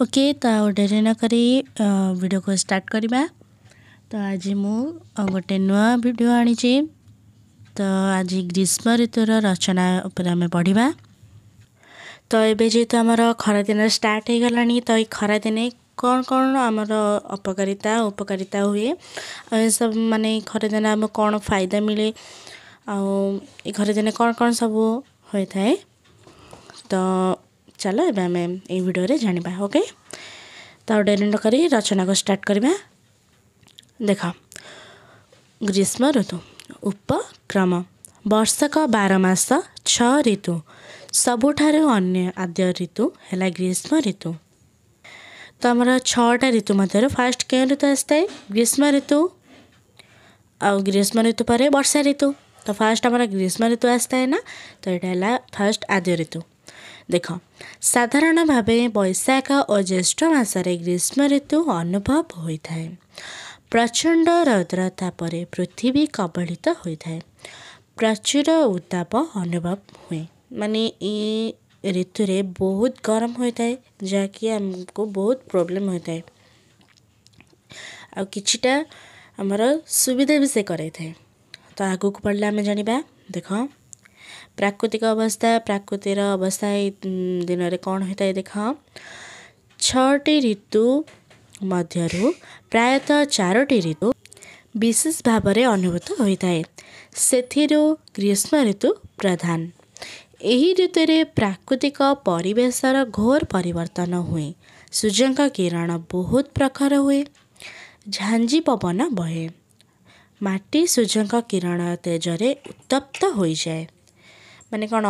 okay ତ ଆଉ ଡେରି ନକରି ଭିଡ଼ିଓକୁ ଷ୍ଟାର୍ଟ କରିବା ତ ଆଜି ମୁଁ ଗୋଟେ ନୂଆ ଭିଡ଼ିଓ ଆଣିଛି ତ ଆଜି ଗ୍ରୀଷ୍ମ ଋତୁର ରଚନା ଉପରେ ଆମେ ପଢ଼ିବା ତ ଏବେ ଯେହେତୁ ଆମର ଖରାଦିନ ଷ୍ଟାର୍ଟ ହୋଇଗଲାଣି ତ ଏଇ ଖରାଦିନେ କ'ଣ କ'ଣ ଆମର ଅପକାରିତା ଉପକାରିତା ହୁଏ ଆଉ ଏସବୁ ମାନେ ଖରାଦିନେ ଆମକୁ କ'ଣ ଫାଇଦା ମିଳେ ଆଉ ଏ ଖରାଦିନେ କ'ଣ କ'ଣ ସବୁ ହୋଇଥାଏ ତ चल एम यो जाना ओके डेरी न कर रचना को स्टार्ट करवा देख ग्रीष्म ऋतु उपक्रम वर्षक बारस छतु सबुठ आद्य ऋतु है ग्रीष्म ऋतु तो तुम छा ऋतु मध्य फास्ट के ऋतु आए ग्रीष्म ऋतु आ ग्रीष्म ऋतु पर वर्षा ऋतु तो फास्ट आम ग्रीष्म ऋतु आए ना तो यहाँ है फास्ट आद्य ऋतु ଦେଖ ସାଧାରଣ ଭାବେ ବୈଶାଖ ଓ ଜ୍ୟେଷ୍ଠ ମାସରେ ଗ୍ରୀଷ୍ମ ଋତୁ ଅନୁଭବ ହୋଇଥାଏ ପ୍ରଚଣ୍ଡ ରୌଦ୍ର ତାପରେ ପୃଥିବୀ କବଳିତ ହୋଇଥାଏ ପ୍ରଚୁର ଉତ୍ତାପ ଅନୁଭବ ହୁଏ ମାନେ ଏ ଋତୁରେ ବହୁତ ଗରମ ହୋଇଥାଏ ଯାହାକି ଆମକୁ ବହୁତ ପ୍ରୋବ୍ଲେମ୍ ହୋଇଥାଏ ଆଉ କିଛିଟା ଆମର ସୁବିଧା ବି ସେ କରାଇଥାଏ ତ ଆଗକୁ ପଡ଼ିଲେ ଆମେ ଜାଣିବା ଦେଖ प्राकृतिक अवस्था र अवस्था दिन कन देखि ऋतुमध्यु प्रायत चारोट ऋतु विशेष भावना अनुभूत हुँदै ग्रीष्म ऋतु प्रधान यही प्रधानुरी प्राकृतिक परिवेश र घोर परिवर्तन है सूर्यको किरण बहुत प्रखर है झाँजि पवन बहे माटी सूर्यको किरण तेजर उत्तप्त हुँ ମାନେ କ'ଣ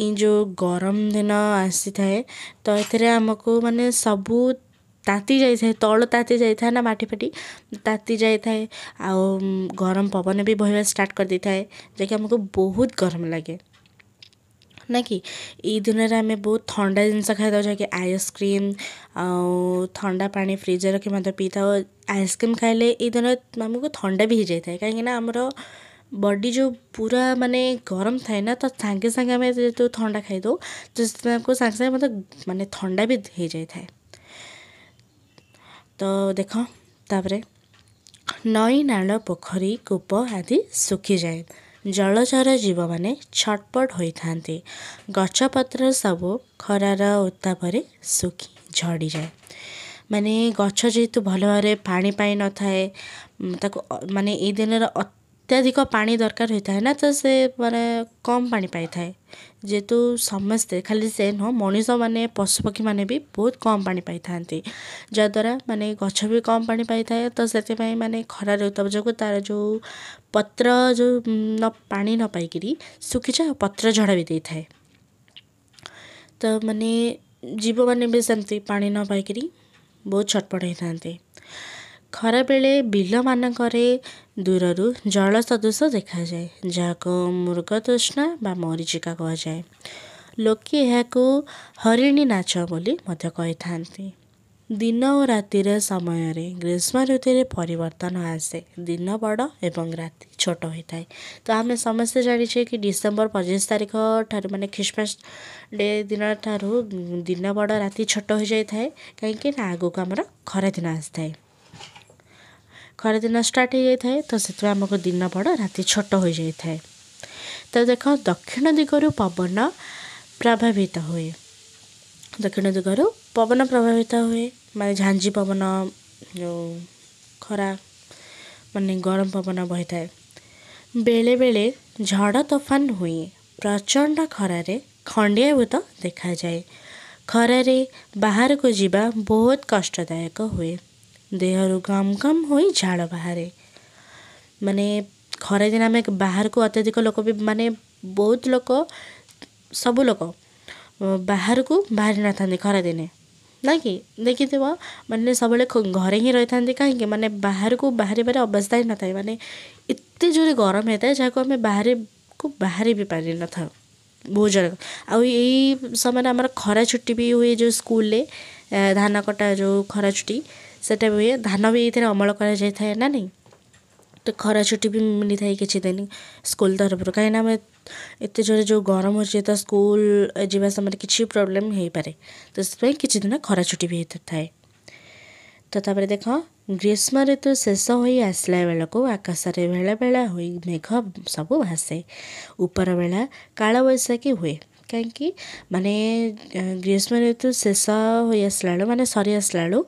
ଏଇ ଯେଉଁ ଗରମ ଦିନ ଆସିଥାଏ ତ ଏଥିରେ ଆମକୁ ମାନେ ସବୁ ତାତି ଯାଇଥାଏ ତଳ ତାତି ଯାଇଥାଏ ନା ମାଟି ଫାଟି ତାତି ଯାଇଥାଏ ଆଉ ଗରମ ପବନ ବି ବହିବା ଷ୍ଟାର୍ଟ କରିଦେଇଥାଏ ଯାହାକି ଆମକୁ ବହୁତ ଗରମ ଲାଗେ ନା କି ଏଇ ଦିନରେ ଆମେ ବହୁତ ଥଣ୍ଡା ଜିନିଷ ଖାଇଥାଉ ଯାହାକି ଆଇସ୍କ୍ରିମ୍ ଆଉ ଥଣ୍ଡା ପାଣି ଫ୍ରିଜ୍ରେ ରଖି ମଧ୍ୟ ପିଇଥାଉ ଆଇସ୍କ୍ରିମ୍ ଖାଇଲେ ଏଇ ଦିନରେ ଆମକୁ ଥଣ୍ଡା ବି ହେଇଯାଇଥାଏ କାହିଁକିନା ଆମର ବଡ଼ି ଯେଉଁ ପୁରା ମାନେ ଗରମ ଥାଏ ନା ତ ସାଙ୍ଗେ ସାଙ୍ଗେ ଆମେ ଯେହେତୁ ଥଣ୍ଡା ଖାଇଦେଉ ତ ସେଥିପାଇଁ ଆମକୁ ସାଙ୍ଗେ ସାଙ୍ଗେ ମଧ୍ୟ ମାନେ ଥଣ୍ଡା ବି ହେଇଯାଇଥାଏ ତ ଦେଖ ତା'ପରେ ନଈ ନାଳ ପୋଖରୀ କୂପ ଆଦି ଶୁଖିଯାଏ ଜଳଚର ଜୀବମାନେ ଛଟପଟ ହୋଇଥାନ୍ତି ଗଛପତ୍ର ସବୁ ଖରାର ଉତ୍ତାପରେ ଶୁଖି ଝଡ଼ିଯାଏ ମାନେ ଗଛ ଯେହେତୁ ଭଲ ଭାବରେ ପାଣି ପାଇନଥାଏ ତାକୁ ମାନେ ଏଇ ଦିନର अत्यधिक पा दरकार होता है ना तो से मैंने कम पा पाई जेहेतु समस्ते खाली से नुह मनीष मान पशुपक्षी मान भी बहुत कम पा पाई जहाद्वारा मानने गछ भी कम पा पाई तो से मैंने खरा ऋतु जो तार जो पत्र जो न पा न पाइक सुखी जाए पत्र झड़ा भी दे था तो मानने जीव मान भी से पा न पाइक बहुत छटपट होते हैं ଖରାବେଳେ ବିଲମାନଙ୍କରେ ଦୂରରୁ ଜଳ ସଦୃଶ ଦେଖାଯାଏ ଯାହାକୁ ମୃଗତୃଷ୍ଣା ବା ମରିଚିକା କୁହାଯାଏ ଲୋକେ ଏହାକୁ ହରିଣୀ ନାଚ ବୋଲି ମଧ୍ୟ କହିଥାନ୍ତି ଦିନ ଓ ରାତିର ସମୟରେ ଗ୍ରୀଷ୍ମ ଋତୁରେ ପରିବର୍ତ୍ତନ ଆସେ ଦିନ ବଡ଼ ଏବଂ ରାତି ଛୋଟ ହୋଇଥାଏ ତ ଆମେ ସମସ୍ତେ ଜାଣିଛେ କି ଡିସେମ୍ବର ପଚିଶ ତାରିଖ ଠାରୁ ମାନେ ଖ୍ରୀଷ୍ଟମାସ ଡେ ଦିନ ଠାରୁ ଦିନ ବଡ଼ ରାତି ଛୋଟ ହୋଇଯାଇଥାଏ କାହିଁକି ନା ଆଗକୁ ଆମର ଖରାଦିନ ଆସିଥାଏ ଖରାଦିନ ଷ୍ଟାର୍ଟ ହୋଇଯାଇଥାଏ ତ ସେଥିପାଇଁ ଆମକୁ ଦିନ ବଡ଼ ରାତି ଛୋଟ ହୋଇଯାଇଥାଏ ତ ଦେଖ ଦକ୍ଷିଣ ଦିଗରୁ ପବନ ପ୍ରଭାବିତ ହୁଏ ଦକ୍ଷିଣ ଦିଗରୁ ପବନ ପ୍ରଭାବିତ ହୁଏ ମାନେ ଝାଞ୍ଜି ପବନ ଯେଉଁ ଖରା ମାନେ ଗରମ ପବନ ବହିଥାଏ ବେଳେବେଳେ ଝଡ଼ ତୋଫାନ ହୁଏ ପ୍ରଚଣ୍ଡ ଖରାରେ ଖଣ୍ଡିଆଭୂତ ଦେଖାଯାଏ ଖରାରେ ବାହାରକୁ ଯିବା ବହୁତ କଷ୍ଟଦାୟକ ହୁଏ देह गम गम हो झाड़ बाहर माने खरा दिन आम बाहर को अत्यधिक लोक भी माने बहुत लोक सब लोक बाहर को बाहरी न था खरा दिन ना कि देखि मानने सब घरे ही रही था कहीं मानने बाहर को बाहर बारे अवस्था ही न था मानने ये जोर गरम होता है जहाँ को आम बाहर को बाहर भी पार न था बहुत जोर आई समय खरा छुट्टी भी हुए जो स्कूल धान कटा जो खरा छुट्टी सेटा भी धान भी ये अमल कर तो खरा छुट्टी भी मिली था किसी दिन स्कूल तरफ कहीं एत जोर जो गरम हो तो स्कूल जावा समय किसी प्रोब्लेम हो पाए तो किसी दिन खरा छुट्टी भी थाए तो देख ग्रीष्म ऋतु शेष हो आसला बेलू आकाशे बेला बेला हुई मेघ सब भाषे ऊपर बेला काल बैशाखी हुए कहीं मानने ग्रीष्म ऋतु शेष हो आसला मानने सरी आसला बेलू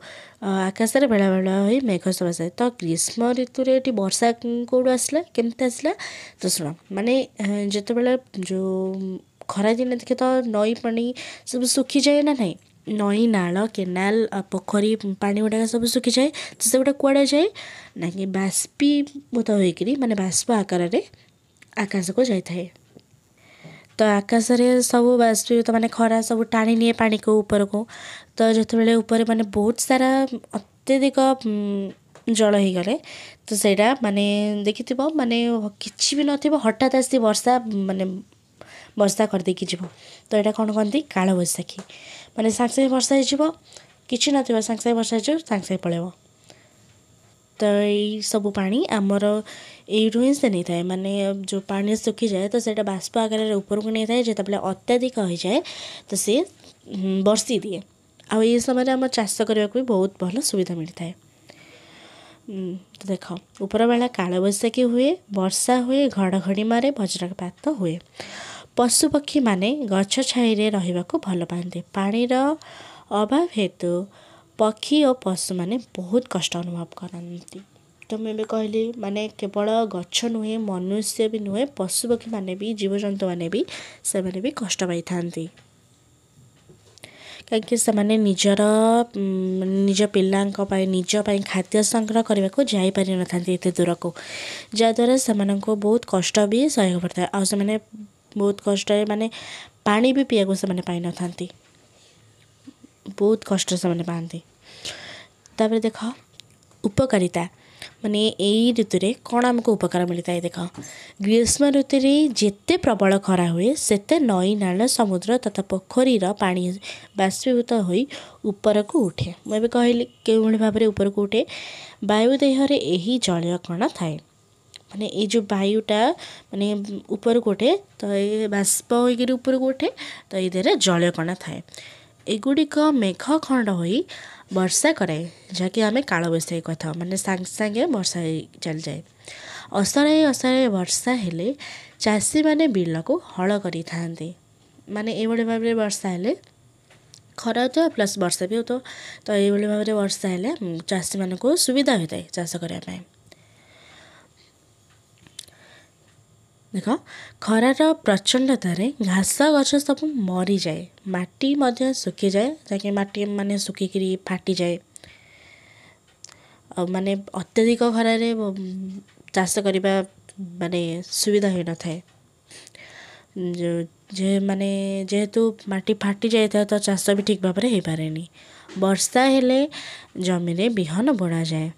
ଆକାଶରେ ବେଳାବେଳ ହୋଇ ମେଘ ସମସ୍ୟା ତ ଗ୍ରୀଷ୍ମ ଋତୁରେ ଏଠି ବର୍ଷା କେଉଁଠୁ ଆସିଲା କେମିତି ଆସିଲା ତ ଶୁଣ ମାନେ ଯେତେବେଳେ ଯେଉଁ ଖରାଦିନେ ଦେଖେ ତ ନଈ ପାଣି ସବୁ ଶୁଖିଯାଏ ନା ନାହିଁ ନଈ ନାଳ କେନାଲ ପୋଖରୀ ପାଣି ଗୁଡ଼ାକ ସବୁ ଶୁଖିଯାଏ ତ ସେଗୁଡ଼ା କୁଆଡ଼େ ଯାଏ ନାକି ବାଷ୍ପୀଭୂତ ହୋଇକିରି ମାନେ ବାଷ୍ପ ଆକାରରେ ଆକାଶକୁ ଯାଇଥାଏ ତ ଆକାଶରେ ସବୁ ବାଷ୍ପୀଭୂତ ମାନେ ଖରା ସବୁ ଟାଣି ନିଏ ପାଣିକୁ ଉପରକୁ ତ ଯେତେବେଳେ ଉପରେ ମାନେ ବହୁତ ସାରା ଅତ୍ୟଧିକ ଜଳ ହେଇଗଲେ ତ ସେଇଟା ମାନେ ଦେଖିଥିବ ମାନେ କିଛି ବି ନଥିବ ହଠାତ୍ ଆସି ବର୍ଷା ମାନେ ବର୍ଷା କରିଦେଇକି ଯିବ ତ ଏଇଟା କ'ଣ କହନ୍ତି କାଳବୈଶାଖୀ ମାନେ ସାଙ୍ଗେ ସାଙ୍ଗେ ବର୍ଷା ହେଇଯିବ କିଛି ନଥିବ ସାଙ୍ଗେ ସାଙ୍ଗେ ବର୍ଷା ହେଇଯିବ ସାଙ୍ଗେ ସାଙ୍ଗେ ପଳେଇବ ତ ଏଇ ସବୁ ପାଣି ଆମର यू हिं से नहीं था मानने जो पानी सुखी जाए तो सेटा बाष्प आकार ऊपरक नहीं था जो अत्यधिक हो जाए तो सी बर्षी दिए आई समय आम चाष करने को बहुत भल सुविधा मिलता है तो देख ऊपर बेला कालबैशाखी हुए बर्षा हुए घड़घड़ी मारे वज्रपात हुए पशुपक्षी मैंने गाई में रहाक भल पाते पानीर अभाव हेतु पक्षी और पशु मैंने बहुत कष्ट अनुभव करती तुम्हें भी कहली मानने केवल गच्छ नुहे मनुष्य भी नुहे पशुपक्षी मैंने भी जीवजंतु मैंने भी से कष्ट पाई कहीं निजर निज पाई निजपाई खाद्य संग्रह करने को जापार ये दूर को जहाद्वारा से बहुत कष्ट भी सह पड़ता है आने बहुत कष्ट मानने पा भी पीया पीवाक से बहुत कष्ट से पाती देख उपकारिता ମାନେ ଏଇ ଋତୁରେ କ'ଣ ଆମକୁ ଉପକାର ମିଳିଥାଏ ଦେଖ ଗ୍ରୀଷ୍ମ ଋତୁରେ ଯେତେ ପ୍ରବଳ ଖରା ହୁଏ ସେତେ ନଈ ନାଳ ସମୁଦ୍ର ତଥା ପୋଖରୀର ପାଣି ବାଷ୍ପୀଭୂତ ହୋଇ ଉପରକୁ ଉଠେ ମୁଁ ଏବେ କହିଲି କେଉଁଭଳି ଭାବରେ ଉପରକୁ ଉଠେ ବାୟୁ ଦେହରେ ଏହି ଜଳୀୟ କ'ଣ ଥାଏ ମାନେ ଏଇ ଯେଉଁ ବାୟୁଟା ମାନେ ଉପରକୁ ଉଠେ ତ ଏ ବାଷ୍ପ ହୋଇକରି ଉପରକୁ ଉଠେ ତ ଏଇ ଦେହରେ ଜଳୀୟ କଣା ଥାଏ ଏଗୁଡ଼ିକ ମେଘ ଖଣ୍ଡ ହୋଇ वर्षा कराए जहाँकि आम काल बैसाखी कह था मानते सांगे सांगे वर्षा चल जाए असरा असरा वर्षा हेले चाषी मैंने बिल को हल कर माने ये भाव में वर्षा हेले खरा हो प्लस वर्षा भी हो तो यह भाव में वर्षा हेले चाषी मानक सुविधा होता है चाष करने ଦେଖ ଖରାର ପ୍ରଚଣ୍ଡତାରେ ଘାସ ଗଛ ସବୁ ମରିଯାଏ ମାଟି ମଧ୍ୟ ଶୁଖିଯାଏ ଯାହାକି ମାଟି ମାନେ ଶୁଖିକିରି ଫାଟିଯାଏ ଆଉ ମାନେ ଅତ୍ୟଧିକ ଖରାରେ ଚାଷ କରିବା ମାନେ ସୁବିଧା ହୋଇନଥାଏ ଯେ ମାନେ ଯେହେତୁ ମାଟି ଫାଟି ଯାଇଥାଏ ତ ଚାଷ ବି ଠିକ୍ ଭାବରେ ହେଇପାରେନି ବର୍ଷା ହେଲେ ଜମିରେ ବିହନ ବୁଣାଯାଏ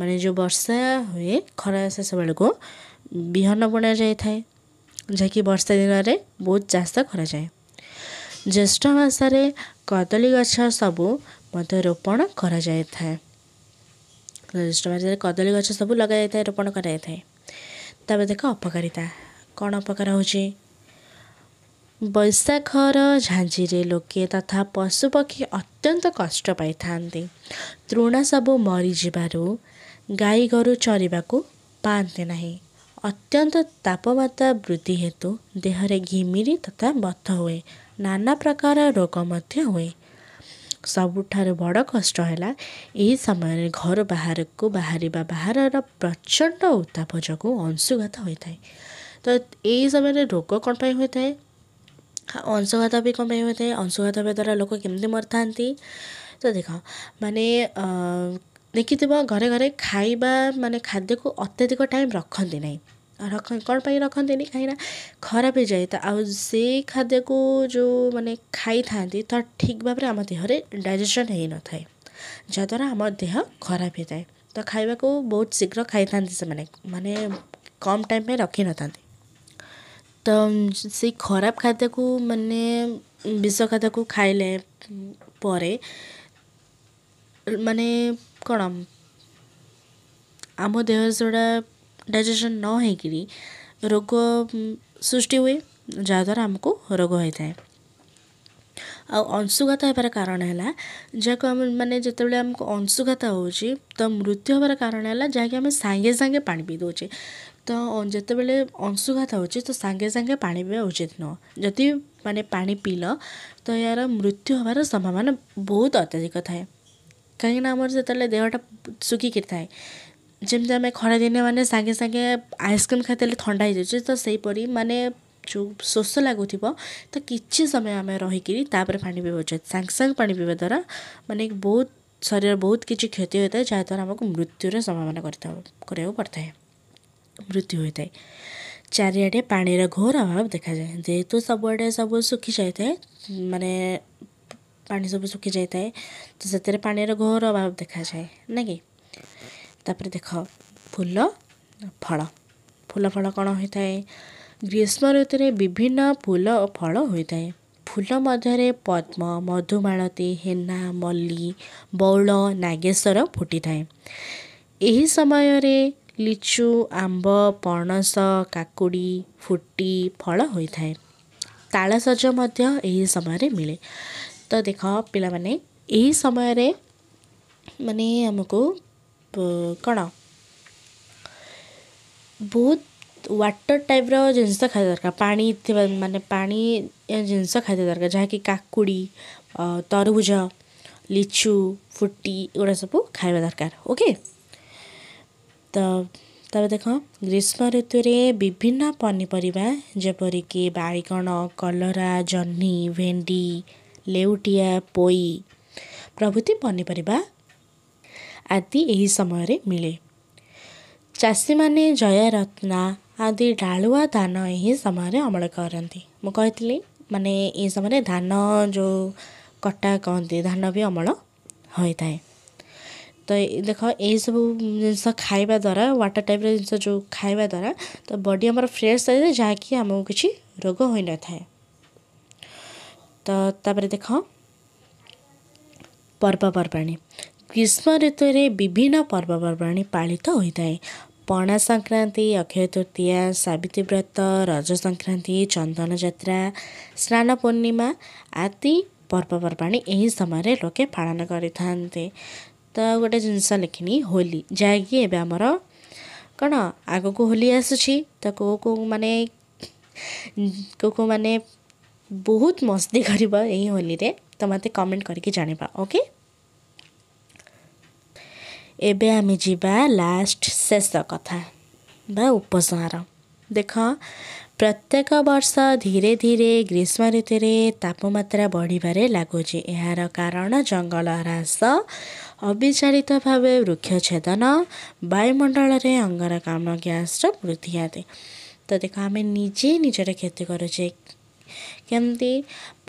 ମାନେ ଯେଉଁ ବର୍ଷା ହୁଏ ଖରା ଶେଷ ବେଳକୁ ବିହନ ବୁଣାଯାଇଥାଏ ଯାହାକି ବର୍ଷା ଦିନରେ ବହୁତ ଚାଷ କରାଯାଏ ଜ୍ୟେଷ୍ଠ ମାସରେ କଦଳୀ ଗଛ ସବୁ ମଧ୍ୟ ରୋପଣ କରାଯାଇଥାଏ ଜ୍ୟେଷ୍ଠ ମାସରେ କଦଳୀ ଗଛ ସବୁ ଲଗାଯାଇଥାଏ ରୋପଣ କରାଯାଇଥାଏ ତା'ପରେ ଦେଖ ଅପକାରିତା କ'ଣ ଅପକାର ହେଉଛି ବୈଶାଖର ଝାଞ୍ଜିରେ ଲୋକେ ତଥା ପଶୁପକ୍ଷୀ ଅତ୍ୟନ୍ତ କଷ୍ଟ ପାଇଥାନ୍ତି ତୃଣା ସବୁ ମରିଯିବାରୁ ଗାଈ ଗୋରୁ ଚରିବାକୁ ପାଆନ୍ତି ନାହିଁ ଅତ୍ୟନ୍ତ ତାପମାତ୍ରା ବୃଦ୍ଧି ହେତୁ ଦେହରେ ଘିମିରି ତଥା ବଥ ହୁଏ ନାନା ପ୍ରକାର ରୋଗ ମଧ୍ୟ ହୁଏ ସବୁଠାରୁ ବଡ଼ କଷ୍ଟ ହେଲା ଏହି ସମୟରେ ଘର ବାହାରକୁ ବାହାରିବା ବାହାରର ପ୍ରଚଣ୍ଡ ଉତ୍ତାପ ଯୋଗୁଁ ଅଂଶୁଘାତ ହୋଇଥାଏ ତ ଏହି ସମୟରେ ରୋଗ କ'ଣ ପାଇଁ ହୋଇଥାଏ ଅଂଶୁଘାତ ବି କ'ଣ ପାଇଁ ହୋଇଥାଏ ଅଂଶୁଘାତ ହେବା ଦ୍ୱାରା ଲୋକ କେମିତି ମରିଥାନ୍ତି ତ ଦେଖ ମାନେ ଦେଖିଥିବ ଘରେ ଘରେ ଖାଇବା ମାନେ ଖାଦ୍ୟକୁ ଅତ୍ୟଧିକ ଟାଇମ୍ ରଖନ୍ତି ନାହିଁ और କ'ଣ ପାଇଁ ରଖନ୍ତିନି କାହିଁକିନା ଖରାପ ହେଇଯାଏ ତ ଆଉ ସେଇ ଖାଦ୍ୟକୁ ଯେଉଁ ମାନେ ଖାଇଥାନ୍ତି ତ ଠିକ୍ ଭାବରେ ଆମ ଦେହରେ ଡାଇଜେସନ୍ ହେଇନଥାଏ ଯାହାଦ୍ୱାରା ଆମ ଦେହ ଖରାପ ହେଇଥାଏ ତ ଖାଇବାକୁ ବହୁତ ଶୀଘ୍ର ଖାଇଥାନ୍ତି ସେମାନେ ମାନେ କମ୍ ଟାଇମ୍ ପାଇଁ ରଖିନଥାନ୍ତି ତ ସେଇ ଖରାପ ଖାଦ୍ୟକୁ ମାନେ ବିଷ ଖାଦ୍ୟକୁ ଖାଇଲେ ପରେ ମାନେ କ'ଣ ଆମ ଦେହ ସେଗୁଡ଼ା डाइजेसन न होकर रोग सृष्टि हुए जहाद्वारा आमको रोग होता है आंशुघात होबार कारण है जहाँ आम मानते जो आमक अंशुघात हो तो मृत्यु हमारे कारण है जहाँकि आम सांगे सांगे पा पी दौचे तो जिते बड़े अंशुघात हो तो सांगे सांगे पा पीवा उचित नुह जदि मानते पा पील तो यार मृत्यु हमार संभावना बहुत अत्यधिक थाए कहीं आम जो देहटा सुखी थाए जमी आम खरा दिन मानते सागे सागे आइसक्रीम खाते थंडा हो जाए तो सहीपरी मानने जो शोष लगू थ तो किसी समय आम रहीकिपर पा पीबा सांगे सांग पा पीवा द्वारा मानने बहुत शरीर बहुत किसी क्षति होता है जहाद्वारा आमको मृत्युर संभावना कराया पड़ता है मृत्यु होता है चारिड़े पानी घोर अभाव देखा जाए जेहेतु सबुआ सब सुखी जाए मानने पा सब सुखी जाए तो से पानी घोर अभाव देखा जाए ना कि ତାପରେ ଦେଖ ଫୁଲ ଫଳ ଫୁଲ ଫଳ କ'ଣ ହୋଇଥାଏ ଗ୍ରୀଷ୍ମ ଋତୁରେ ବିଭିନ୍ନ ଫୁଲ ଓ ଫଳ ହୋଇଥାଏ ଫୁଲ ମଧ୍ୟରେ ପଦ୍ମ ମଧୁମାଳତୀ ହେନା ମଲ୍ଲି ବଉଳ ନାଗେଶ୍ୱର ଫୁଟିଥାଏ ଏହି ସମୟରେ ଲିଚୁ ଆମ୍ବ ପଣସ କାକୁଡ଼ି ଫୁଟି ଫଳ ହୋଇଥାଏ ତାଳସଜ ମଧ୍ୟ ଏହି ସମୟରେ ମିଳେ ତ ଦେଖ ପିଲାମାନେ ଏହି ସମୟରେ ମାନେ ଆମକୁ कटर टाइप्र जिस खाँदा दरकार पास खाद जहाँकि काकुडी तरभुज लिचु फुटिगुडा सब खाइके त ग्रीष्म ऋतुले विभिन्न पनिपर जपरिक बगण कलरा जही भेन्डी लेउटिया पै प्रभूति पनिपर आदि यही समय रे मिले चाषी मैंने जयरत्ना आदि डालुआ धान यही समय रे अमल करती मुझे माने ये समय रे धान जो कटा कहते धान भी अमल होता है तो देख यही सब जिन खावा द्वारा व्टर टाइप जिन जो खावा द्वारा तो बडी आम फ्रेश रही है जहाँकि आम किसी रोग हो न था तो देख पर्वपर्वाणी ଗ୍ରୀଷ୍ମ ଋତୁରେ ବିଭିନ୍ନ ପର୍ବପର୍ବାଣି ପାଳିତ ହୋଇଥାଏ ପଣା ସଂକ୍ରାନ୍ତି ଅକ୍ଷୟ ତୃତୀୟା ସାବିତ୍ରୀ ବ୍ରତ ରଜ ସଂକ୍ରାନ୍ତି ଚନ୍ଦନ ଯାତ୍ରା ସ୍ନାନ ପୂର୍ଣ୍ଣିମା ଆଦି ପର୍ବପର୍ବାଣି ଏହି ସମୟରେ ଲୋକେ ପାଳନ କରିଥାନ୍ତି ତ ଆଉ ଗୋଟେ ଜିନିଷ ଲେଖିନି ହୋଲି ଯାହାକି ଏବେ ଆମର କ'ଣ ଆଗକୁ ହୋଲି ଆସୁଛି ତ କେଉଁ କେଉଁମାନେ କେଉଁ କେଉଁମାନେ ବହୁତ ମସ୍ତି କରିବ ଏହି ହୋଲିରେ ତ ମୋତେ କମେଣ୍ଟ କରିକି ଜାଣିବା ଓକେ ଏବେ ଆମେ ଯିବା ଲାଷ୍ଟ ଶେଷ କଥା ବା ଉପସଂହାର ଦେଖ ପ୍ରତ୍ୟେକ ବର୍ଷ ଧୀରେ ଧୀରେ ଗ୍ରୀଷ୍ମ ଋତୁରେ ତାପମାତ୍ରା ବଢ଼ିବାରେ ଲାଗୁଛି ଏହାର କାରଣ ଜଙ୍ଗଲ ହ୍ରାସ ଅବିଚାରିତ ଭାବେ ବୃକ୍ଷ ଛେଦନ ବାୟୁମଣ୍ଡଳରେ ଅଙ୍ଗାରକାମ୍ଳ ଗ୍ୟାସର ବୃଦ୍ଧି ଆଦି ତ ଦେଖ ଆମେ ନିଜେ ନିଜର କ୍ଷତି କରୁଛେ କେମିତି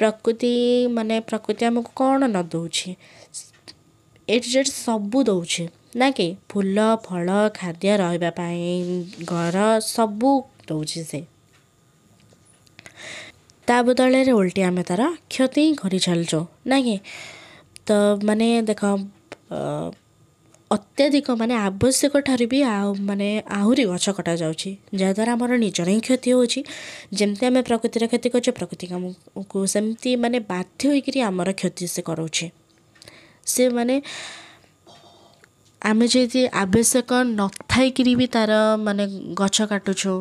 ପ୍ରକୃତି ମାନେ ପ୍ରକୃତି ଆମକୁ କ'ଣ ନ ଦେଉଛି ଏଠି ଯେଉଁଠି ସବୁ ଦେଉଛି ନା କି ଫୁଲ ଫଳ ଖାଦ୍ୟ ରହିବା ପାଇଁ ଘର ସବୁ ଦେଉଛି ସେ ତା ବଦଳରେ ଓଲଟି ଆମେ ତା'ର କ୍ଷତି କରି ଚାଲିଛୁ କି ତ ମାନେ ଦେଖ ଅତ୍ୟଧିକ ମାନେ ଆବଶ୍ୟକ ଠାରୁ ବି ଆଉ ମାନେ ଆହୁରି ଗଛ କଟାଯାଉଛି ଯାହାଦ୍ୱାରା ଆମର ନିଜର ହିଁ କ୍ଷତି ହେଉଛି ଯେମିତି ଆମେ ପ୍ରକୃତିର କ୍ଷତି କରୁଛେ ପ୍ରକୃତି ଆମକୁ ସେମିତି ମାନେ ବାଧ୍ୟ ହୋଇକରି ଆମର କ୍ଷତି ସେ କରାଉଛି ସେ ମାନେ ଆମେ ଯଦି ଆବଶ୍ୟକ ନ ଥାଇକିରି ବି ତା'ର ମାନେ ଗଛ କାଟୁଛୁ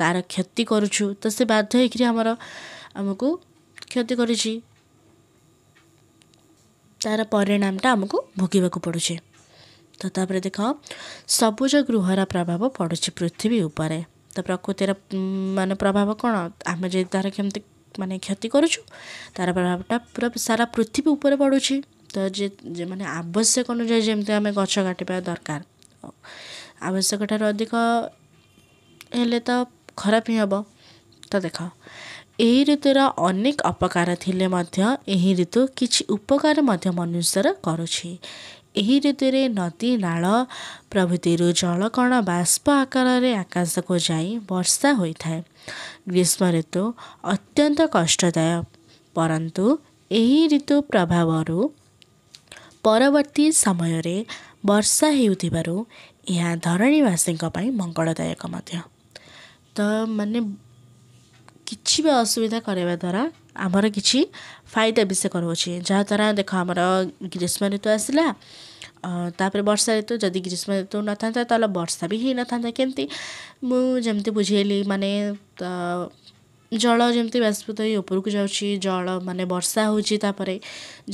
ତା'ର କ୍ଷତି କରୁଛୁ ତ ସେ ବାଧ୍ୟ ହେଇକିରି ଆମର ଆମକୁ କ୍ଷତି କରୁଛି ତା'ର ପରିଣାମଟା ଆମକୁ ଭୋଗିବାକୁ ପଡ଼ୁଛି ତ ତା'ପରେ ଦେଖ ସବୁଜ ଗୃହର ପ୍ରଭାବ ପଡ଼ୁଛି ପୃଥିବୀ ଉପରେ ତ ପ୍ରକୃତିର ମାନେ ପ୍ରଭାବ କ'ଣ ଆମେ ଯଦି ତା'ର କେମିତି ମାନେ କ୍ଷତି କରୁଛୁ ତା'ର ପ୍ରଭାବଟା ପୁରା ସାରା ପୃଥିବୀ ଉପରେ ପଡ଼ୁଛି ତ ଯେ ମାନେ ଆବଶ୍ୟକ ଅନୁଯାୟୀ ଯେମିତି ଆମେ ଗଛ କାଟିବା ଦରକାର ଆବଶ୍ୟକଠାରୁ ଅଧିକ ହେଲେ ତ ଖରାପ ହିଁ ହେବ ତ ଦେଖ ଏହି ଋତୁର ଅନେକ ଅପକାର ଥିଲେ ମଧ୍ୟ ଏହି ଋତୁ କିଛି ଉପକାର ମଧ୍ୟ ମନୁଷ୍ୟର କରୁଛି ଏହି ଋତୁରେ ନଦୀ ନାଳ ପ୍ରଭୃତିରୁ ଜଳକଣ ବାଷ୍ପ ଆକାରରେ ଆକାଶକୁ ଯାଇ ବର୍ଷା ହୋଇଥାଏ ଗ୍ରୀଷ୍ମ ଋତୁ ଅତ୍ୟନ୍ତ କଷ୍ଟଦାୟ ପରନ୍ତୁ ଏହି ଋତୁ ପ୍ରଭାବରୁ ପରବର୍ତ୍ତୀ ସମୟରେ ବର୍ଷା ହେଉଥିବାରୁ ଏହା ଧରଣୀବାସୀଙ୍କ ପାଇଁ ମଙ୍ଗଳଦାୟକ ମଧ୍ୟ ତ ମାନେ କିଛି ବି ଅସୁବିଧା କରାଇବା ଦ୍ୱାରା ଆମର କିଛି ଫାଇଦା ବି ସେ କରୁଅଛି ଯାହାଦ୍ୱାରା ଦେଖ ଆମର ଗ୍ରୀଷ୍ମ ଋତୁ ଆସିଲା ତାପରେ ବର୍ଷା ଋତୁ ଯଦି ଗ୍ରୀଷ୍ମ ଋତୁ ନଥାନ୍ତା ତାହେଲେ ବର୍ଷା ବି ହେଇନଥାନ୍ତା କେମିତି ମୁଁ ଯେମିତି ବୁଝେଇଲି ମାନେ ଜଳ ଯେମିତି ବାଷ୍ପୀଭୂତ ହେଇ ଉପରକୁ ଯାଉଛି ଜଳ ମାନେ ବର୍ଷା ହେଉଛି ତା'ପରେ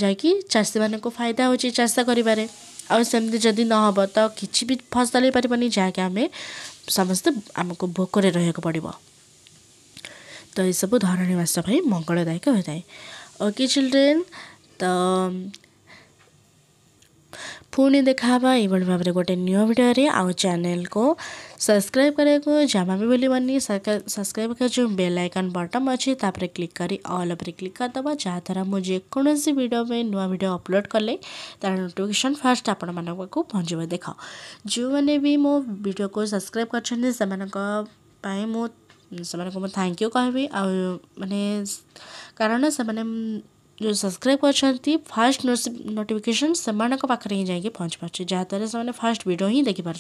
ଯାଇକି ଚାଷୀମାନଙ୍କୁ ଫାଇଦା ହେଉଛି ଚାଷ କରିବାରେ ଆଉ ସେମିତି ଯଦି ନହବ ତ କିଛି ବି ଫସଲ ହେଇପାରିବନି ଯାହାକି ଆମେ ସମସ୍ତେ ଆମକୁ ଭୋକରେ ରହିବାକୁ ପଡ଼ିବ ତ ଏସବୁ ଧରଣୀ ମାସ ପାଇଁ ମଙ୍ଗଳଦାୟକ ହୋଇଥାଏ ଓକେ ଚିଲଡ୍ରେନ୍ ତ पुणी देखा ये भाव में गोटे न्यू भिडर आउ चेल को सब्सक्राइब करने को जमा भी बोल सब्सक्राइब कर जो बेल आइकन बटन अच्छे तापर क्लिक कर अल पर क्लिक करदे जहाद्वारा मुझेकोसी भिड में नुआ भिड अपलोड कले तार नोटिकेसन फास्ट आपण मानक पहुँच देख जो मैंने भी मो भिड को सब्सक्राइब कर थैंक यू कह मैंने कारण से जो सब्सक्राइब कर फास्ट नोटिफिकेसन से पाखे ही जाए पहुँच पार्टी जहाँद्वर से फास्ट भिड ही देखिपार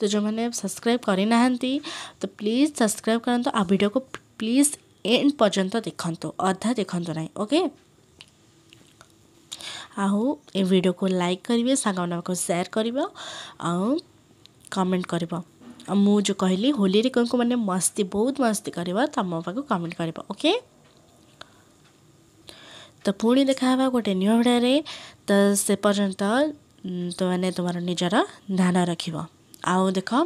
तो जो मैंने सब्सक्राइब करना तो प्लीज सब्सक्राइब कर आ भिड को प्लीज एंड पर्यत देखु अधा देखु ना ओके आउ ए वीडियो को लाइक करेंगे सांग सेयार कर कमेंट कर मुझे कहली होली कौन को मैंने मस्ती बहुत मस्ती कर पाक कमेंट करके पुणी देखा हेबा गोटे नियो भडा रे त से पर्यंत त माने तुमरा निजर ध्यान राखिबो आउ देखो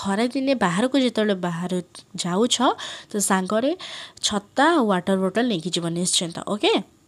खरे दिने बाहर को जितले बाहर जाउ छ त सांगरे छत्ता वाटर बोतल लेखि जीवन निश्चिंत ओके